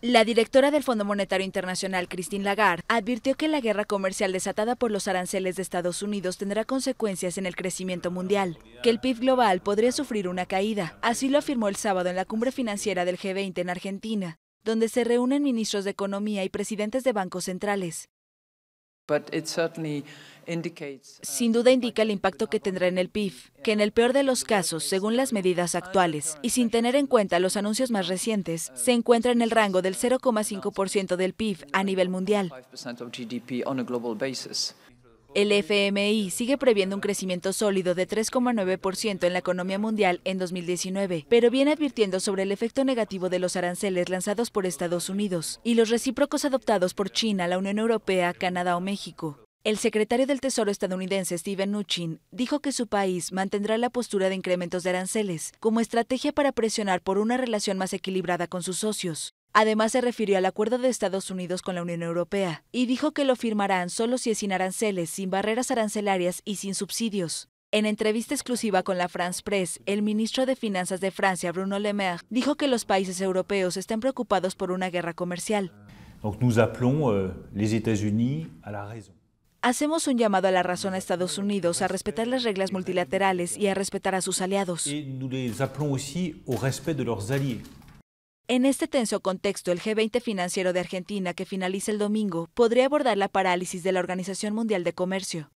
La directora del Fondo Monetario Internacional, Christine Lagarde, advirtió que la guerra comercial desatada por los aranceles de Estados Unidos tendrá consecuencias en el crecimiento mundial, que el PIB global podría sufrir una caída. Así lo afirmó el sábado en la cumbre financiera del G20 en Argentina, donde se reúnen ministros de Economía y presidentes de bancos centrales. Uh, sin duda indica el impacto que tendrá en el PIB, que en el peor de los casos, según las medidas actuales y sin tener en cuenta los anuncios más recientes, se encuentra en el rango del 0,5% del PIB a nivel mundial. El FMI sigue previendo un crecimiento sólido de 3,9% en la economía mundial en 2019, pero viene advirtiendo sobre el efecto negativo de los aranceles lanzados por Estados Unidos y los recíprocos adoptados por China, la Unión Europea, Canadá o México. El secretario del Tesoro estadounidense Steven Mnuchin dijo que su país mantendrá la postura de incrementos de aranceles como estrategia para presionar por una relación más equilibrada con sus socios. Además, se refirió al acuerdo de Estados Unidos con la Unión Europea y dijo que lo firmarán solo si es sin aranceles, sin barreras arancelarias y sin subsidios. En entrevista exclusiva con la France Press, el ministro de Finanzas de Francia, Bruno Le Maire, dijo que los países europeos están preocupados por una guerra comercial. Euh, Hacemos un llamado a la razón a Estados Unidos a respetar las reglas multilaterales y a respetar a sus aliados. En este tenso contexto, el G20 financiero de Argentina, que finaliza el domingo, podría abordar la parálisis de la Organización Mundial de Comercio.